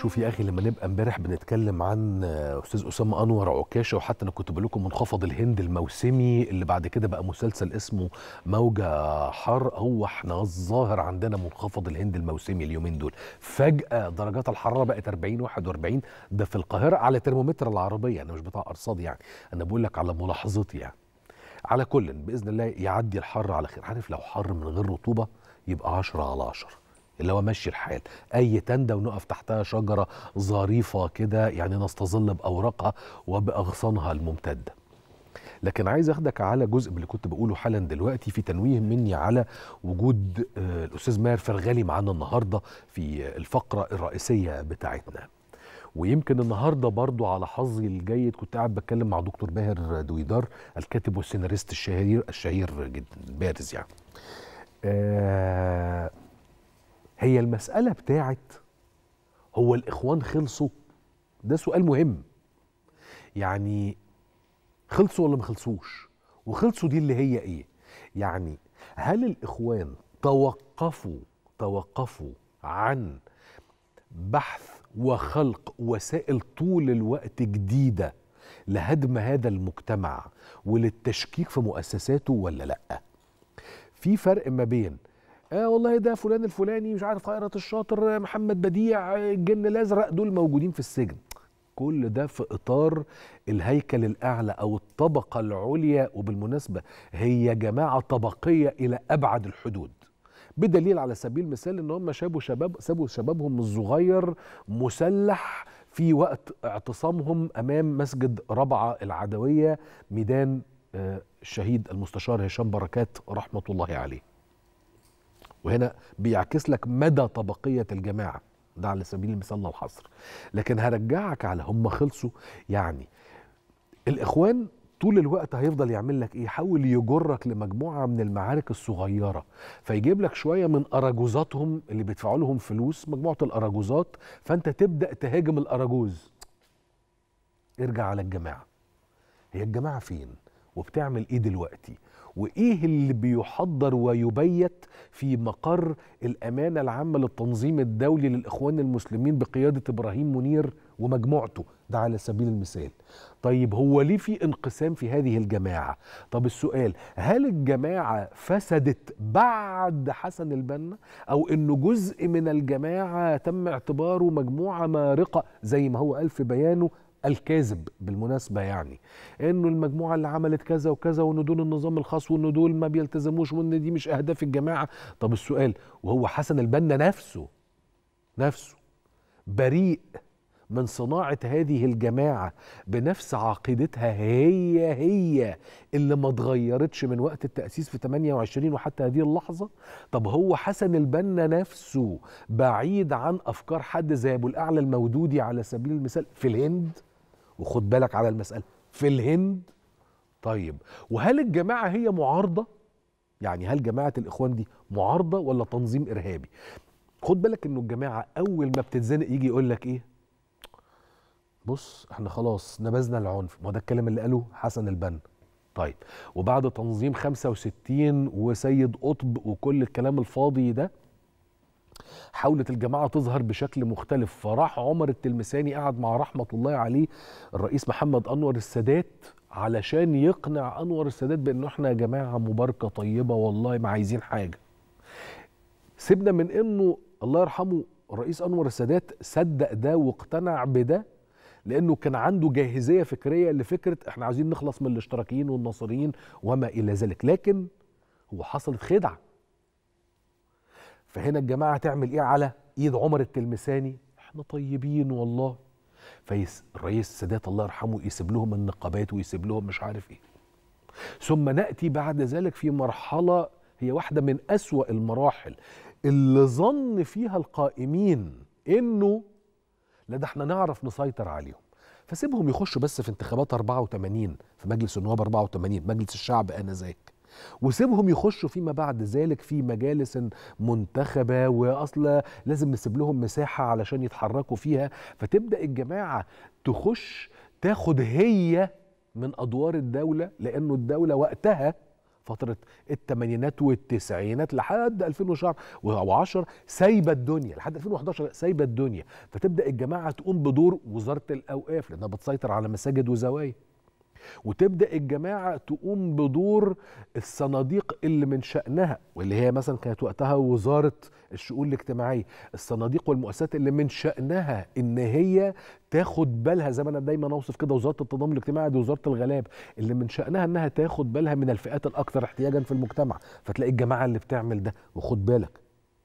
شوف يا اخي لما نبقى امبارح بنتكلم عن آه، استاذ اسامه انور عكاشه وحتى انا كنت بقول لكم منخفض الهند الموسمي اللي بعد كده بقى مسلسل اسمه موجه حر هو احنا الظاهر عندنا منخفض الهند الموسمي اليومين دول فجاه درجات الحراره بقت 40 41 ده في القاهره على ترمومتر العربيه انا مش بتاع ارصاد يعني انا بقول لك على ملاحظتي يعني على كل باذن الله يعدي الحر على خير عارف لو حر من غير رطوبه يبقى 10 على 10 اللي هو مشي الحال اي تندة ونقف تحتها شجرة ظريفة كده يعني نستظل باوراقها وباغصانها الممتدة لكن عايز اخدك على جزء من اللي كنت بقوله حالا دلوقتي في تنويه مني على وجود آه، الاستاذ ماهر فرغالي معانا النهارده في الفقره الرئيسيه بتاعتنا ويمكن النهارده برضو على حظي الجيد كنت قاعد بتكلم مع دكتور ماهر دويدار الكاتب والسيناريست الشهير الشهير جدا بارز يعني آه هي المسألة بتاعت هو الإخوان خلصوا ده سؤال مهم يعني خلصوا ولا ما خلصوش وخلصوا دي اللي هي ايه يعني هل الإخوان توقفوا توقفوا عن بحث وخلق وسائل طول الوقت جديده لهدم هذا المجتمع وللتشكيك في مؤسساته ولا لا في فرق ما بين اه والله ده فلان الفلاني مش عارف خيرت الشاطر محمد بديع آه، الجن الازرق دول موجودين في السجن كل ده في اطار الهيكل الاعلى او الطبقه العليا وبالمناسبه هي جماعه طبقيه الى ابعد الحدود بدليل على سبيل المثال ان هم شابوا شباب سابوا شبابهم الصغير مسلح في وقت اعتصامهم امام مسجد ربعه العدويه ميدان آه، الشهيد المستشار هشام بركات رحمه الله عليه وهنا بيعكس لك مدى طبقية الجماعة ده على سبيل المثال لا الحصر لكن هرجعك على هم خلصوا يعني الإخوان طول الوقت هيفضل يعمل لك ايه يحاول يجرك لمجموعه من المعارك الصغيره فيجيب لك شويه من اراجوزاتهم اللي بيدفعوا لهم فلوس مجموعه الاراجوزات فانت تبدا تهاجم الاراجوز ارجع على الجماعه هي الجماعه فين وبتعمل ايه دلوقتي وايه اللي بيحضر ويبيت في مقر الامانه العامه للتنظيم الدولي للاخوان المسلمين بقياده ابراهيم منير ومجموعته ده على سبيل المثال طيب هو ليه في انقسام في هذه الجماعه طب السؤال هل الجماعه فسدت بعد حسن البنا او انه جزء من الجماعه تم اعتباره مجموعه مارقه زي ما هو قال في بيانه الكاذب بالمناسبة يعني انه المجموعة اللي عملت كذا وكذا وان دول النظام الخاص وان دول ما بيلتزموش وان دي مش اهداف الجماعة طب السؤال وهو حسن البنا نفسه نفسه بريء من صناعة هذه الجماعة بنفس عقيدتها هي هي اللي ما اتغيرتش من وقت التأسيس في 28 وحتى هذه اللحظة طب هو حسن البنا نفسه بعيد عن أفكار حد زي أبو الأعلى المودودي على سبيل المثال في الهند وخد بالك على المسألة في الهند طيب وهل الجماعة هي معارضة؟ يعني هل جماعة الإخوان دي معارضة ولا تنظيم إرهابي؟ خد بالك إنه الجماعة أول ما بتتزنق يجي يقول لك إيه؟ بص احنا خلاص نبذنا العنف ما ده الكلام اللي قاله حسن البنا طيب وبعد تنظيم 65 وسيد قطب وكل الكلام الفاضي ده حاولت الجماعه تظهر بشكل مختلف فراح عمر التلمساني قعد مع رحمه الله عليه الرئيس محمد انور السادات علشان يقنع انور السادات بانه احنا يا جماعه مباركه طيبه والله ما عايزين حاجه سيبنا من انه الله يرحمه الرئيس انور السادات صدق ده واقتنع بده لانه كان عنده جاهزيه فكريه لفكره احنا عايزين نخلص من الاشتراكيين والناصريين وما الى ذلك لكن هو حصلت خدعه فهنا الجماعة تعمل إيه على إيد عمر التلمساني إحنا طيبين والله الرئيس السادات الله يرحمه يسيب لهم النقابات ويسيب لهم مش عارف إيه ثم نأتي بعد ذلك في مرحلة هي واحدة من أسوأ المراحل اللي ظن فيها القائمين إنه لا ده احنا نعرف نسيطر عليهم فسيبهم يخشوا بس في انتخابات 84 في مجلس النواب 84 مجلس الشعب انذاك وسيبهم يخشوا فيما بعد ذلك في مجالس منتخبه واصلا لازم نسيب لهم مساحه علشان يتحركوا فيها فتبدا الجماعه تخش تاخد هي من ادوار الدوله لانه الدوله وقتها فترة الثمانينات والتسعينات لحد 2010 سايبة الدنيا لحد 2011 سايبة الدنيا فتبدأ الجماعة تقوم بدور وزارة الأوقاف لأنها بتسيطر على مساجد وزوايا وتبدا الجماعه تقوم بدور الصناديق اللي من شانها واللي هي مثلا كانت وقتها وزاره الشؤون الاجتماعيه الصناديق والمؤسسات اللي من شانها ان هي تاخد بالها زي ما انا دايما اوصف كده وزاره التضامن الاجتماعي دي وزاره الغلاب اللي من شانها انها تاخد بالها من الفئات الاكثر احتياجا في المجتمع فتلاقي الجماعه اللي بتعمل ده وخد بالك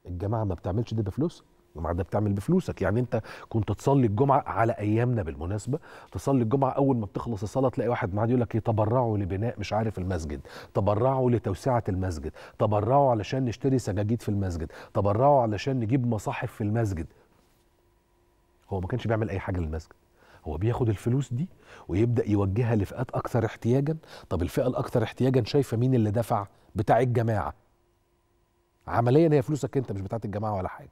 الجماعه ما بتعملش ده بفلوسها الجمعه ده بتعمل بفلوسك يعني انت كنت تصلي الجمعه على ايامنا بالمناسبه تصلي الجمعه اول ما بتخلص الصلاه تلاقي واحد معاه يقول لك ايه تبرعوا لبناء مش عارف المسجد تبرعوا لتوسعه المسجد تبرعوا علشان نشتري سجاجيد في المسجد تبرعوا علشان نجيب مصاحف في المسجد هو ما كانش بيعمل اي حاجه للمسجد هو بياخد الفلوس دي ويبدا يوجهها لفئات اكثر احتياجا طب الفئه الاكثر احتياجا شايفه مين اللي دفع بتاع الجماعه عمليا هي فلوسك انت مش بتاعت الجماعه ولا حاجه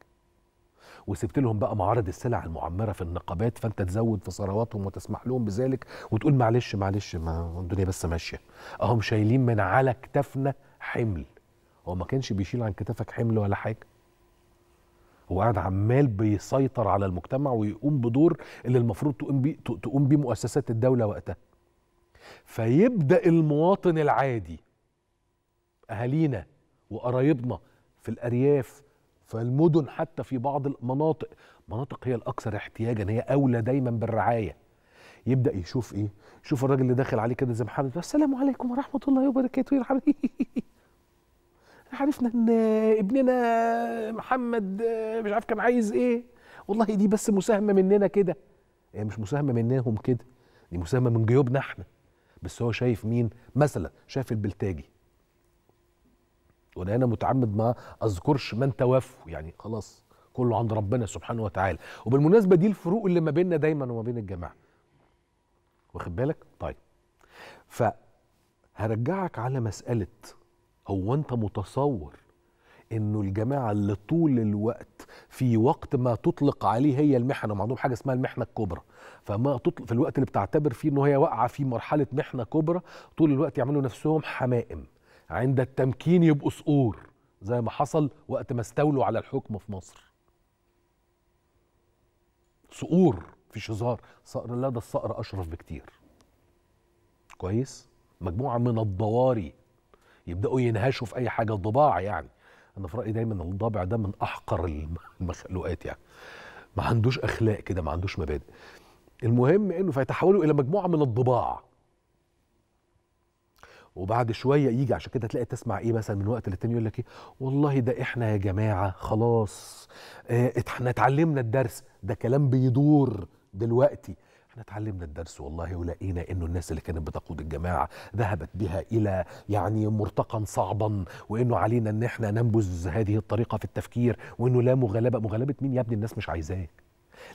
وسبت لهم بقى معارض السلع المعمره في النقابات فانت تزود في ثرواتهم وتسمح لهم بذلك وتقول معلش معلش ما الدنيا بس ماشيه اهم شايلين من على كتافنا حمل هو ما كانش بيشيل عن كتافك حمل ولا حاجه هو قاعد عمال بيسيطر على المجتمع ويقوم بدور اللي المفروض تقوم بيه تقوم بيه مؤسسات الدوله وقتها فيبدا المواطن العادي اهالينا وقرايبنا في الارياف فالمدن حتى في بعض المناطق مناطق هي الاكثر احتياجا هي اولى دايما بالرعايه يبدا يشوف ايه شوف الراجل اللي داخل عليه كده زي محمد السلام عليكم ورحمه الله وبركاته يا حبيبي عرفنا ان ابننا محمد مش عارف كان عايز ايه والله دي بس مساهمه مننا كده هي يعني مش مساهمه منهم كده دي مساهمه من جيوبنا احنا بس هو شايف مين مثلا شايف البلتاجي وانا هنا متعمد ما اذكرش من توفوا يعني خلاص كله عند ربنا سبحانه وتعالى وبالمناسبه دي الفروق اللي ما بيننا دايما وما بين الجماعه واخد بالك طيب فهرجعك على مساله هو انت متصور انه الجماعه اللي طول الوقت في وقت ما تطلق عليه هي المحنه وعندهم حاجه اسمها المحنه الكبرى فما تطلق في الوقت اللي بتعتبر فيه انه هي واقعه في مرحله محنه كبرى طول الوقت يعملوا نفسهم حمائم عند التمكين يبقوا صقور زي ما حصل وقت ما استولوا على الحكم في مصر صقور مفيش هزار صقر لا ده الصقر اشرف بكتير كويس مجموعه من الضواري يبداوا ينهشوا في اي حاجه ضباع يعني انا في رايي دايما الضبع ده من احقر المخلوقات يعني ما عندوش اخلاق كده ما عندوش مبادئ المهم انه فيتحولوا الى مجموعه من الضباع وبعد شويه يجي عشان كده تلاقي تسمع ايه مثلا من وقت للتاني يقول لك ايه والله ده احنا يا جماعه خلاص آه، احنا اتعلمنا الدرس ده كلام بيدور دلوقتي احنا اتعلمنا الدرس والله ولقينا انه الناس اللي كانت بتقود الجماعه ذهبت بها الى يعني مرتقا صعبا وانه علينا ان احنا ننبذ هذه الطريقه في التفكير وانه لا مغالبه مغالبه مين يا ابني الناس مش عايزاك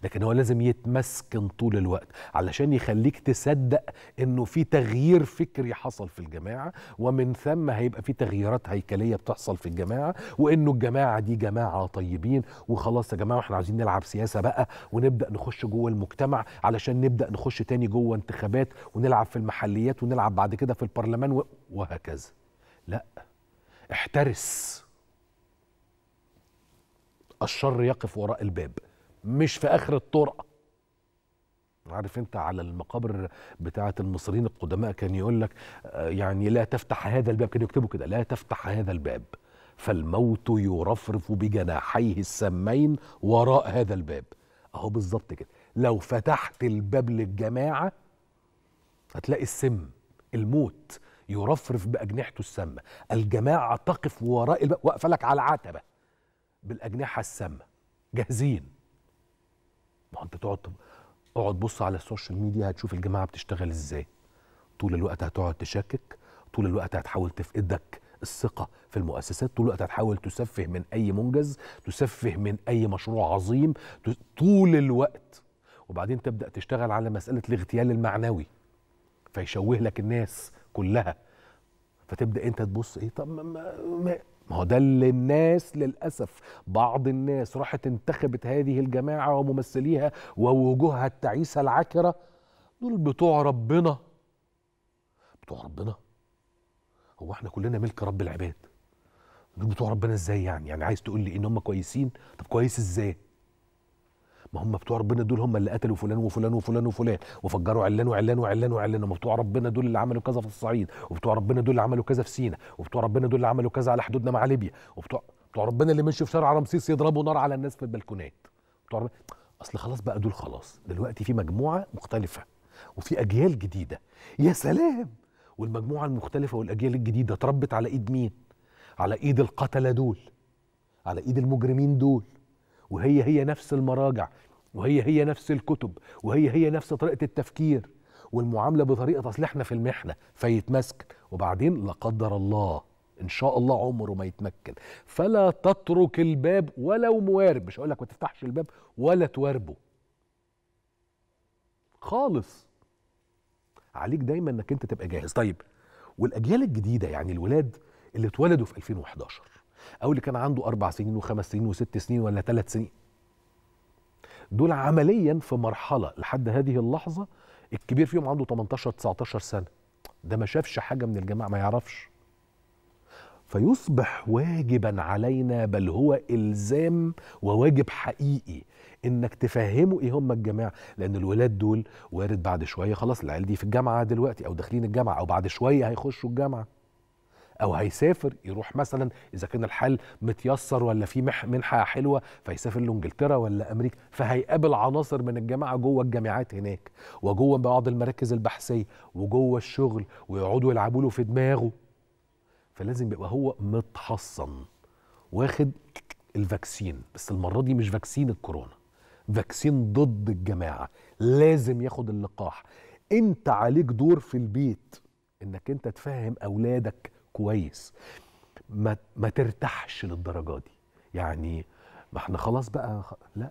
لكن هو لازم يتمسكن طول الوقت علشان يخليك تصدق انه في تغيير فكري حصل في الجماعه ومن ثم هيبقى في تغييرات هيكليه بتحصل في الجماعه وانه الجماعه دي جماعه طيبين وخلاص يا جماعه احنا عايزين نلعب سياسه بقى ونبدا نخش جوه المجتمع علشان نبدا نخش تاني جوه انتخابات ونلعب في المحليات ونلعب بعد كده في البرلمان وهكذا لا احترس الشر يقف وراء الباب مش في اخر الطرقه عارف انت على المقابر بتاعه المصريين القدماء كان يقول لك آه، يعني لا تفتح هذا الباب كانوا يكتبوا كده لا تفتح هذا الباب فالموت يرفرف بجناحيه السمين وراء هذا الباب اهو بالظبط كده لو فتحت الباب للجماعه هتلاقي السم الموت يرفرف باجنحته السامه الجماعه تقف وراء الباب واقفه لك على عتبه بالاجنحه السامه جاهزين ما انت تقعد اقعد بص على السوشيال ميديا هتشوف الجماعه بتشتغل ازاي طول الوقت هتقعد تشكك طول الوقت هتحاول تفقدك الثقه في المؤسسات طول الوقت هتحاول تسفه من اي منجز تسفه من اي مشروع عظيم طول الوقت وبعدين تبدا تشتغل على مساله الاغتيال المعنوي فيشوه لك الناس كلها فتبدا انت تبص ايه طب ما, ما ما هو ده اللي الناس للأسف بعض الناس راحت انتخبت هذه الجماعة وممثليها ووجوهها التعيسة العكرة دول بتوع ربنا بتوع ربنا هو احنا كلنا ملك رب العباد دول بتوع ربنا ازاي يعني يعني عايز تقول لي ان هم كويسين طب كويس ازاي ما هم بتوع ربنا دول هم اللي قتلوا فلان وفلان وفلان وفلان وفجروا علان وعلان وعلان وعلان وبتوع ربنا دول اللي عملوا كذا في الصعيد وبتوع ربنا دول اللي عملوا كذا في سينا وبتوع ربنا دول اللي عملوا كذا على حدودنا مع ليبيا وبتوع بتوع ربنا اللي مشوا في شارع رمسيس يضربوا نار على الناس في البلكونات بتوع ربنا اصل خلاص بقى دول خلاص دلوقتي في مجموعه مختلفه وفي اجيال جديده يا سلام والمجموعه المختلفه والاجيال الجديده اتربت على ايد مين على ايد القتله دول على ايد المجرمين دول وهي هي نفس المراجع وهي هي نفس الكتب وهي هي نفس طريقه التفكير والمعامله بطريقه اصل احنا في المحنه فيتمسك وبعدين لا قدر الله ان شاء الله عمره ما يتمكن فلا تترك الباب ولو موارب مش هقول لك ما تفتحش الباب ولا تواربه خالص عليك دايما انك انت تبقى جاهز طيب والاجيال الجديده يعني الولاد اللي اتولدوا في 2011 او اللي كان عنده اربع سنين وخمس سنين وست سنين ولا ثلاث سنين دول عمليا في مرحله لحد هذه اللحظه الكبير فيهم عنده 18 19 سنه ده ما شافش حاجه من الجماعه ما يعرفش فيصبح واجبا علينا بل هو الزام وواجب حقيقي انك تفهمه ايه هم الجماعه لان الولاد دول وارد بعد شويه خلاص العيال دي في الجامعه دلوقتي او داخلين الجامعه او بعد شويه هيخشوا الجامعه او هيسافر يروح مثلا اذا كان الحال متيسر ولا في منحه حلوه فيسافر لانجلترا ولا امريكا فهيقابل عناصر من الجماعه جوه الجامعات هناك وجوه بعض المراكز البحثيه وجوه الشغل ويقعدوا يلعبوا له في دماغه فلازم يبقى هو متحصن واخد الفاكسين بس المره دي مش فاكسين الكورونا فاكسين ضد الجماعه لازم ياخد اللقاح انت عليك دور في البيت انك انت تفهم اولادك كويس ما, ما ترتاحش للدرجه دي يعني ما احنا خلاص بقى خ... لا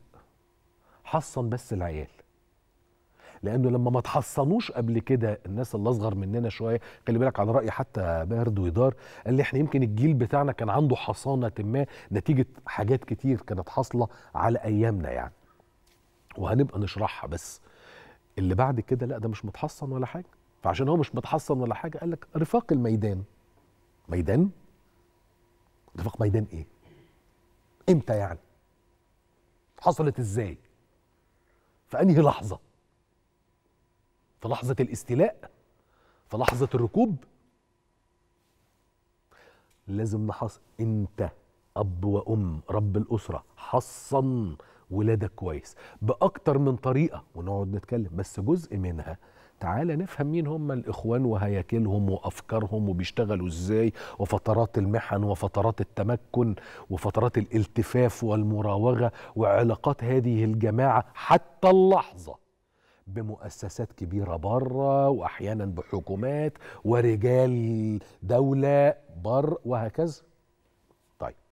حصن بس العيال لانه لما ما تحصنوش قبل كده الناس اللي اصغر مننا شويه خلي بالك على راي حتى بارد ويدار قال لي احنا يمكن الجيل بتاعنا كان عنده حصانه ما نتيجه حاجات كتير كانت حاصله على ايامنا يعني وهنبقى نشرحها بس اللي بعد كده لا ده مش متحصن ولا حاجه فعشان هو مش متحصن ولا حاجه قال لك رفاق الميدان ميدان اتفاق ميدان ايه امتى يعني حصلت ازاي في انهي لحظه في لحظه الاستيلاء في لحظه الركوب لازم نحص انت اب وام رب الاسره حصن ولادك كويس باكتر من طريقه ونقعد نتكلم بس جزء منها تعالى نفهم مين هم الإخوان وهياكلهم وأفكارهم وبيشتغلوا إزاي وفترات المحن وفترات التمكن وفترات الالتفاف والمراوغة وعلاقات هذه الجماعة حتى اللحظة بمؤسسات كبيرة بره وأحيانا بحكومات ورجال دولة بر وهكذا طيب